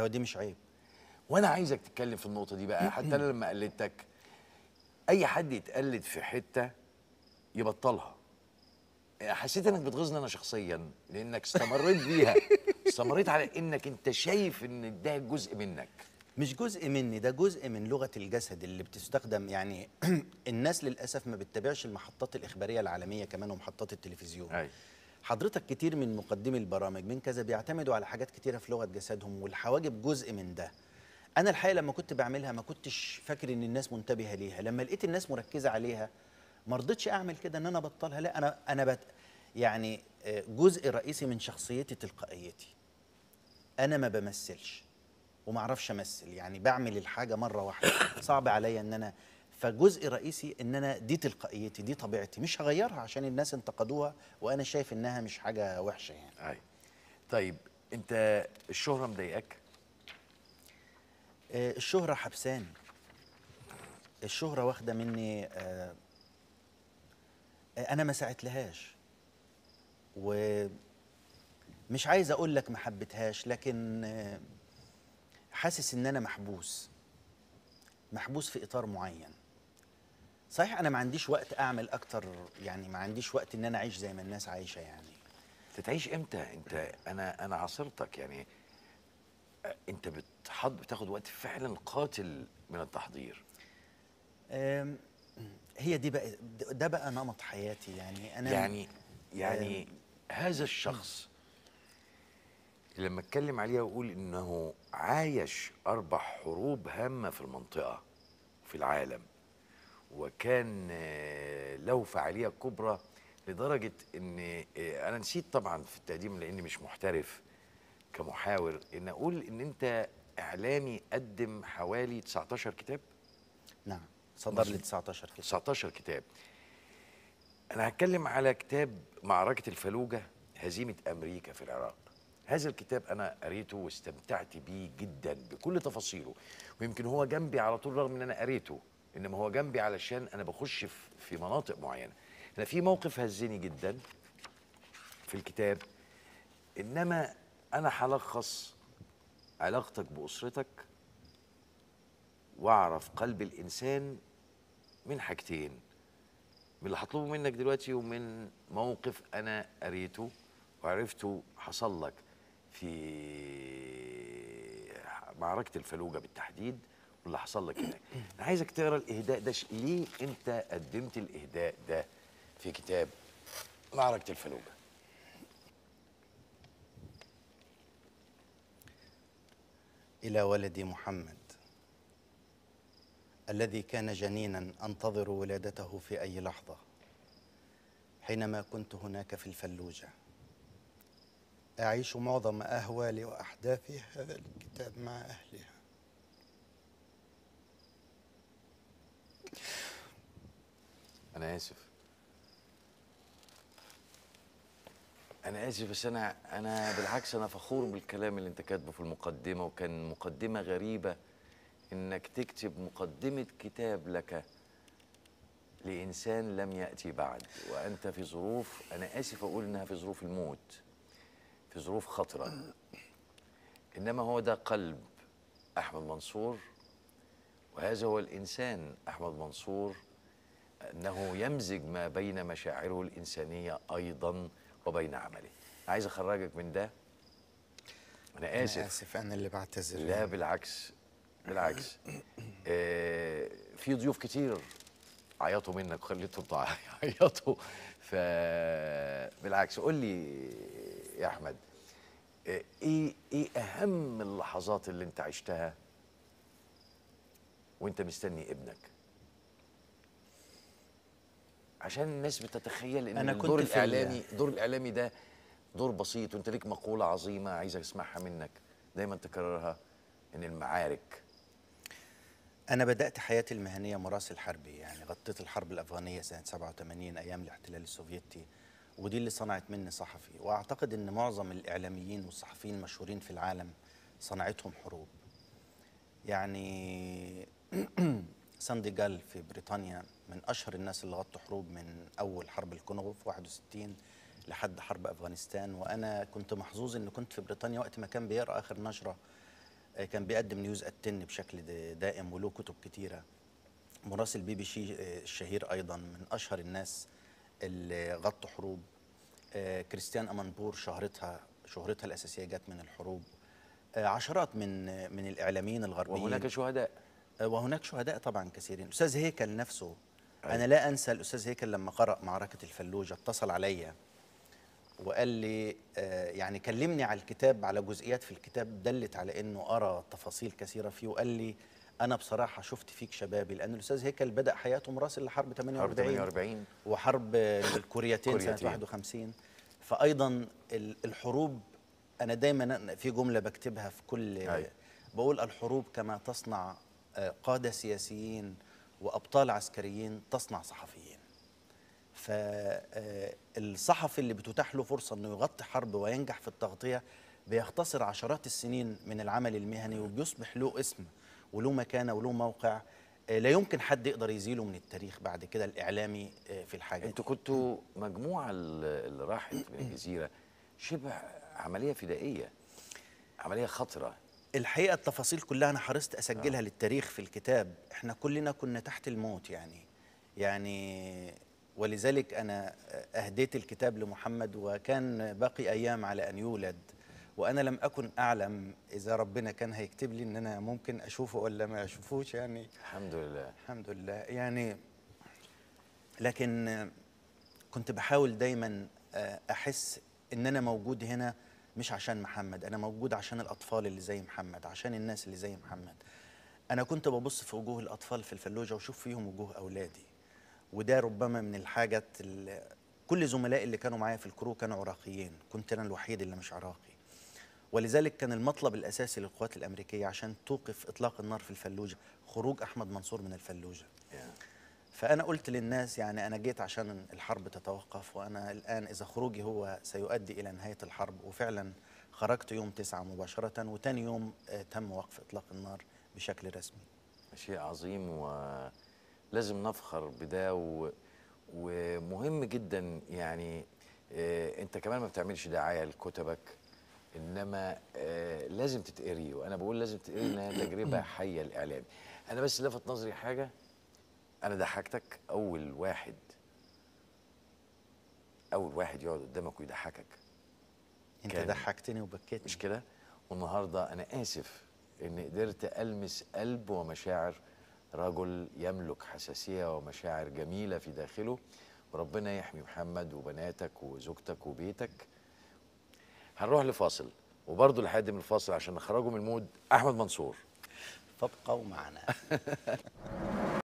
هو دي مش عيب وانا عايزك تتكلم في النقطه دي بقى حتى انا لما قلدتك اي حد يتقلد في حته يبطلها حسيت انك بتغيظني انا شخصيا لانك استمريت بيها استمريت على انك انت شايف ان ده جزء منك مش جزء مني ده جزء من لغه الجسد اللي بتستخدم يعني الناس للاسف ما بتتابعش المحطات الاخباريه العالميه كمان ومحطات التلفزيون أي. حضرتك كتير من مقدمي البرامج من كذا بيعتمدوا على حاجات كتيره في لغه جسدهم والحواجب جزء من ده انا الحقيقه لما كنت بعملها ما كنتش فاكر ان الناس منتبهه ليها لما لقيت الناس مركزه عليها ما رضيتش اعمل كده ان انا ابطلها لا انا انا بت... يعني آه، جزء رئيسي من شخصيتي تلقائيتي انا ما بمثلش وما اعرفش امثل يعني بعمل الحاجه مره واحده صعب عليا ان انا فجزء رئيسي ان انا دي تلقائيتي دي طبيعتي مش هغيرها عشان الناس انتقدوها وانا شايف انها مش حاجه وحشه يعني أي. طيب انت الشهره مضايقك آه الشهره حبسان الشهره واخده مني آه, آه، انا ما ساعتلهاش ومش عايز اقول لك ما حبيتهاش لكن آه حاسس ان انا محبوس محبوس في اطار معين صحيح انا ما عنديش وقت اعمل اكتر يعني ما عنديش وقت ان انا اعيش زي ما الناس عايشه يعني تتعيش امتى انت انا انا عاصرتك يعني انت بتحض بتاخد وقت فعلا قاتل من التحضير هي دي بقى ده بقى نمط حياتي يعني انا يعني يعني هذا الشخص لما اتكلم عليه واقول انه عايش اربع حروب هامه في المنطقه في العالم وكان له آه، فعاليه كبرى لدرجه ان آه، انا نسيت طبعا في التقديم لاني مش محترف كمحاور ان اقول ان انت اعلامي قدم حوالي 19 كتاب نعم صدر لي 19 كتاب 19 كتاب انا هتكلم على كتاب معركه الفلوجه هزيمه امريكا في العراق هذا الكتاب انا قريته واستمتعت بيه جدا بكل تفاصيله ويمكن هو جنبي على طول رغم ان انا قريته انما هو جنبي علشان انا بخش في مناطق معينه انا في موقف هزني جدا في الكتاب انما انا هلخص علاقتك باسرتك واعرف قلب الانسان من حاجتين من اللي هطلبه منك دلوقتي ومن موقف انا قريته وعرفته حصل لك في معركه الفلوجه بالتحديد اللي حصل لك هناك انا عايزك تقرا الاهداء ده ليه انت قدمت الاهداء ده في كتاب معركه الفلوجه الى ولدي محمد الذي كان جنينا انتظر ولادته في اي لحظه حينما كنت هناك في الفلوجه اعيش معظم اهوالي واحداثي هذا الكتاب مع اهلها انا اسف انا اسف بس انا انا بالعكس انا فخور بالكلام اللي انت كاتبه في المقدمه وكان مقدمه غريبه انك تكتب مقدمه كتاب لك لانسان لم ياتي بعد وانت في ظروف انا اسف اقول انها في ظروف الموت في ظروف خطره انما هو ده قلب احمد منصور وهذا هو الانسان احمد منصور أنه يمزج ما بين مشاعره الإنسانية أيضا وبين عمله عايز أخرجك من ده أنا آسف أنا آسف أنا اللي بعتذر لا بالعكس بالعكس آه في ضيوف كتير عيطوا منك وخليتهم يعيطوا بالعكس قول لي يا أحمد آه، ايه ايه اهم اللحظات اللي انت عشتها وانت مستني ابنك عشان الناس بتتخيل ان أنا كنت الدور الاعلامي دور الاعلامي ده دور بسيط وانت ليك مقوله عظيمه عايز اسمعها منك دايما تكررها ان المعارك انا بدات حياتي المهنيه مراسل حربي يعني غطيت الحرب الافغانيه سنه 87 ايام الاحتلال السوفيتي ودي اللي صنعت مني صحفي واعتقد ان معظم الاعلاميين والصحفيين المشهورين في العالم صنعتهم حروب يعني ساندي جال في بريطانيا من أشهر الناس اللي غطوا حروب من أول حرب الكونغو في 61 لحد حرب أفغانستان وأنا كنت محظوظ إن كنت في بريطانيا وقت ما كان بيقرأ آخر نشرة آه، كان بيقدم نيوز التن بشكل دائم وله كتب كتيرة مراسل بي بي شي آه، الشهير أيضا من أشهر الناس اللي غطوا حروب آه، كريستيان أمانبور شهرتها شهرتها الأساسية جت من الحروب عشرات من من الإعلاميين الغربيين وهناك شهداء وهناك شهداء طبعا كثيرين الاستاذ هيكل نفسه أيوة. انا لا انسى الاستاذ هيكل لما قرأ معركة الفلوجة اتصل عليا وقال لي آه، يعني كلمني على الكتاب على جزئيات في الكتاب دلت على انه ارى تفاصيل كثيره فيه وقال لي انا بصراحه شفت فيك شبابي لان الاستاذ هيكل بدا حياته مراسل لحرب 48 48 وحرب الكوريتين سنه 51 فايضا الحروب انا دايما في جمله بكتبها في كل أي. بقول الحروب كما تصنع قادة سياسيين وأبطال عسكريين تصنع صحفيين فالصحفي آه، اللي بتتاح له فرصة أنه يغطي حرب وينجح في التغطية بيختصر عشرات السنين من العمل المهني وبيصبح له اسم وله مكانة وله موقع آه، لا يمكن حد يقدر يزيله من التاريخ بعد كده الإعلامي آه، في الحاجة أنتوا كنتوا مجموعة اللي راحت من الجزيرة شبه عملية فدائية عملية خطرة الحقيقه التفاصيل كلها انا حرصت اسجلها آه. للتاريخ في الكتاب احنا كلنا كنا تحت الموت يعني يعني ولذلك انا اهديت الكتاب لمحمد وكان باقي ايام على ان يولد وانا لم اكن اعلم اذا ربنا كان هيكتب لي ان انا ممكن اشوفه ولا ما اشوفوش يعني الحمد لله الحمد لله يعني لكن كنت بحاول دايما احس ان انا موجود هنا مش عشان محمد انا موجود عشان الاطفال اللي زي محمد عشان الناس اللي زي محمد انا كنت ببص في وجوه الاطفال في الفلوجه واشوف فيهم وجوه اولادي وده ربما من الحاجات اللي كل زملائي اللي كانوا معايا في الكرو كانوا عراقيين كنت انا الوحيد اللي مش عراقي ولذلك كان المطلب الاساسي للقوات الامريكيه عشان توقف اطلاق النار في الفلوجه خروج احمد منصور من الفلوجه yeah. فأنا قلت للناس يعني أنا جيت عشان الحرب تتوقف وأنا الآن إذا خروجي هو سيؤدي إلى نهاية الحرب وفعلا خرجت يوم تسعة مباشرة وتاني يوم آه، تم وقف إطلاق النار بشكل رسمي شيء عظيم ولازم نفخر بده و... ومهم جدا يعني آه، انت كمان ما بتعملش دعايه لكتبك انما آه، لازم تتقري وانا بقول لازم تتقري انها تجربه حيه الاعلام انا بس لفت نظري حاجه انا ضحكتك اول واحد اول واحد يقعد قدامك ويضحكك انت ضحكتني وبكيتني مش كده والنهارده انا اسف ان قدرت المس قلب ومشاعر رجل يملك حساسيه ومشاعر جميله في داخله وربنا يحمي محمد وبناتك وزوجتك وبيتك هنروح لفاصل وبرضه لحد من الفاصل عشان نخرجه من المود احمد منصور فابقوا معنا